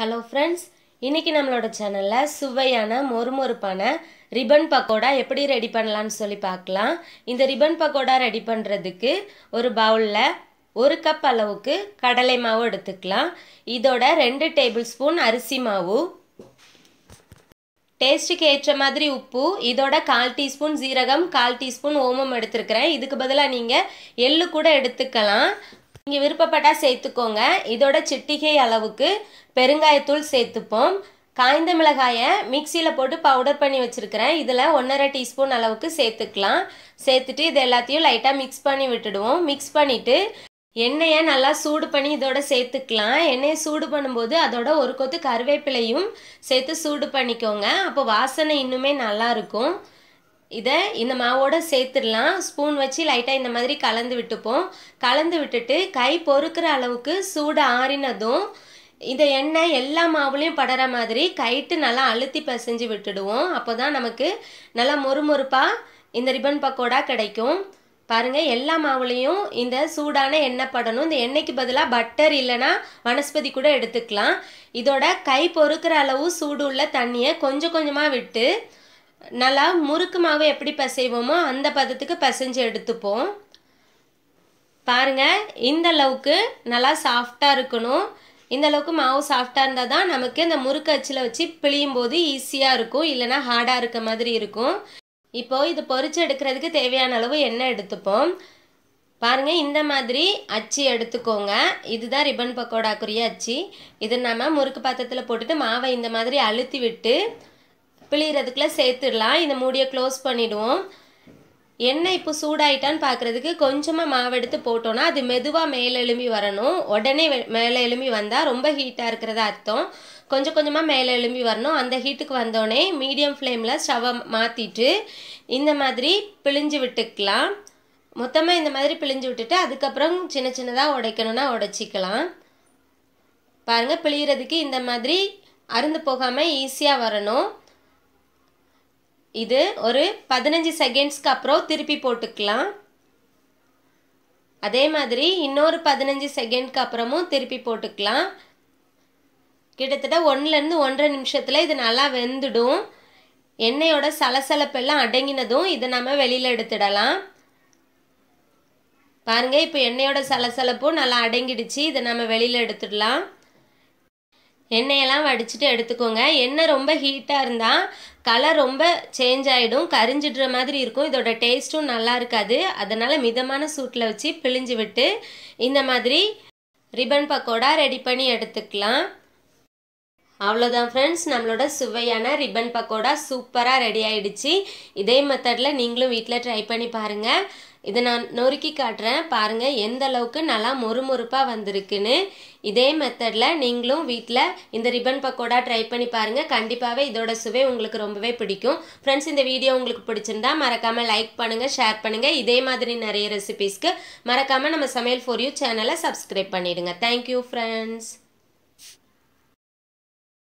hello friends இன்றைக்கி நம்மளோட சேனலில் சுவையான மொறுமொறுப்பான ரிப்பன் பக்கோடா எப்படி ரெடி பண்ணலான்னு சொல்லி பார்க்கலாம் இந்த ரிப்பன் பக்கோடா ரெடி பண்ணுறதுக்கு ஒரு பவுலில் ஒரு கப் அளவுக்கு கடலை மாவு எடுத்துக்கலாம் இதோட ரெண்டு டேபிள் ஸ்பூன் அரிசி மாவு டேஸ்ட்டுக்கு ஏற்ற மாதிரி உப்பு இதோட கால் டீஸ்பூன் ஜீரகம் கால் டீஸ்பூன் ஓமம் எடுத்துருக்கிறேன் இதுக்கு பதிலாக நீங்கள் எள்ளு கூட எடுத்துக்கலாம் நீங்கள் விருப்பப்பட்டால் சேர்த்துக்கோங்க இதோட சிட்டிகை அளவுக்கு பெருங்காயத்தூள் சேர்த்துப்போம் காய்ந்த மிளகாயை மிக்சியில் போட்டு பவுடர் பண்ணி வச்சுருக்கிறேன் இதில் ஒன்றரை டீஸ்பூன் அளவுக்கு சேர்த்துக்கலாம் சேர்த்துட்டு இது எல்லாத்தையும் லைட்டாக மிக்ஸ் பண்ணி விட்டுடுவோம் மிக்ஸ் பண்ணிவிட்டு எண்ணெயை நல்லா சூடு பண்ணி இதோட சேர்த்துக்கலாம் எண்ணெயை சூடு பண்ணும்போது அதோட ஒரு கொத்து கருவேப்பிலையும் சேர்த்து சூடு பண்ணிக்கோங்க அப்போ வாசனை இன்னுமே நல்லாயிருக்கும் இருக்கும் இதை இந்த மாவோடு சேர்த்துடலாம் ஸ்பூன் வச்சு லைட்டாக இந்த மாதிரி கலந்து விட்டுப்போம் கலந்து விட்டுட்டு கை பொறுக்கிற அளவுக்கு சூடு ஆறினதும் இந்த எண்ணெய் எல்லா மாவுலேயும் படுற மாதிரி கைட்டு நல்லா அழுத்தி பிசைஞ்சு விட்டுடுவோம் அப்போ தான் நமக்கு நல்லா மொறுமொறுப்பாக இந்த ரிப்பன் பக்கோடா கிடைக்கும் பாருங்கள் எல்லா மாவுலேயும் இந்த சூடான எண்ணெய் படணும் இந்த எண்ணெய்க்கு பதிலாக பட்டர் இல்லைனா வனஸ்பதி கூட எடுத்துக்கலாம் இதோட கை பொறுக்கிற அளவு சூடு உள்ள தண்ணியை கொஞ்சம் கொஞ்சமாக விட்டு நல்லா முறுக்கு மாவு எப்படி பசைவோமோ அந்த பதத்துக்கு பசைஞ்சு எடுத்துப்போம் பாருங்கள் இந்த அளவுக்கு நல்லா சாஃப்டாக இருக்கணும் இந்த அளவுக்கு மாவு சாஃப்டாக இருந்தால் தான் நமக்கு இந்த முறுக்கு அச்சில் வச்சு பிழியும் போது ஈஸியாக இருக்கும் இல்லைனா ஹார்டாக இருக்க மாதிரி இருக்கும் இப்போது இது பொறிச்சு எடுக்கிறதுக்கு தேவையான அளவு எண்ணெய் எடுத்துப்போம் பாருங்கள் இந்த மாதிரி அச்சு எடுத்துக்கோங்க இதுதான் ரிப்பன் பக்கோடாக்குரிய அச்சு இது நம்ம முறுக்கு பாத்திரத்தில் போட்டுட்டு மாவை இந்த மாதிரி அழுத்தி விட்டு பிழிகிறதுக்குள்ளே சேர்த்துடலாம் இந்த மூடியை க்ளோஸ் பண்ணிவிடுவோம் எண்ணெய் இப்போ சூடாயிட்டான்னு பார்க்குறதுக்கு கொஞ்சமாக மாவு எடுத்து போட்டோன்னா அது மெதுவாக மேலே எழும்பி வரணும் உடனே மேலே எழும்பி வந்தால் ரொம்ப ஹீட்டாக இருக்கிறதா அர்த்தம் கொஞ்சம் கொஞ்சமாக மேலே எழும்பி வரணும் அந்த ஹீட்டுக்கு வந்தோடனே மீடியம் ஃப்ளேமில் ஸ்டவை மாற்றிட்டு இந்த மாதிரி பிழிஞ்சு விட்டுக்கலாம் மொத்தமாக இந்த மாதிரி பிழிஞ்சு விட்டுட்டு அதுக்கப்புறம் சின்ன சின்னதாக உடைக்கணும்னா உடைச்சிக்கலாம் பாருங்கள் பிழிகிறதுக்கு இந்த மாதிரி அருந்து போகாமல் ஈஸியாக வரணும் இது ஒரு பதினஞ்சு செகண்ட்ஸ்க்கு அப்புறம் திருப்பி போட்டுக்கலாம் அதே மாதிரி இன்னொரு பதினஞ்சு செகண்ட்க்கு அப்புறமும் திருப்பி போட்டுக்கலாம் கிட்டத்தட்ட ஒன்றுலேருந்து ஒன்றரை நிமிஷத்தில் இது நல்லா வெந்துடும் எண்ணெயோட சலசலப்பெல்லாம் அடங்கினதும் இதை நம்ம வெளியில் எடுத்துடலாம் பாருங்கள் இப்போ எண்ணெயோட சலசலப்பும் நல்லா அடங்கிடுச்சு இதை நம்ம வெளியில் எடுத்துடலாம் எண்ணெயெல்லாம் வடிச்சுட்டு எடுத்துக்கோங்க எண்ணெய் ரொம்ப ஹீட்டாக இருந்தால் கலர் ரொம்ப சேஞ்ச் ஆகிடும் கரிஞ்சிடுற மாதிரி இருக்கும் இதோட டேஸ்ட்டும் நல்லா இருக்காது அதனால் மிதமான சூட்டில் வச்சு பிழிஞ்சு விட்டு இந்த மாதிரி ரிபன் பக்கோடா ரெடி பண்ணி எடுத்துக்கலாம் அவ்வளோதான் ஃப்ரெண்ட்ஸ் நம்மளோட சுவையான ரிப்பன் பக்கோடா சூப்பராக ரெடி ஆகிடுச்சு இதே மெத்தடில் நீங்களும் வீட்டில் ட்ரை பண்ணி பாருங்கள் இதை நான் நொறுக்கி காட்டுறேன் பாருங்கள் எந்த அளவுக்கு நல்லா மொறுமொறுப்பாக வந்திருக்குன்னு இதே மெத்தடில் நீங்களும் வீட்டில் இந்த ரிப்பன் பக்கோடா ட்ரை பண்ணி பாருங்கள் கண்டிப்பாகவே இதோட சுவை உங்களுக்கு ரொம்பவே பிடிக்கும் ஃப்ரெண்ட்ஸ் இந்த வீடியோ உங்களுக்கு பிடிச்சிருந்தா மறக்காமல் லைக் பண்ணுங்கள் ஷேர் பண்ணுங்கள் இதே மாதிரி நிறைய ரெசிபீஸ்க்கு மறக்காமல் நம்ம சமையல் ஃபோர் யூ சேனலை சப்ஸ்கிரைப் பண்ணிவிடுங்க தேங்க்யூ ஃப்ரெண்ட்ஸ்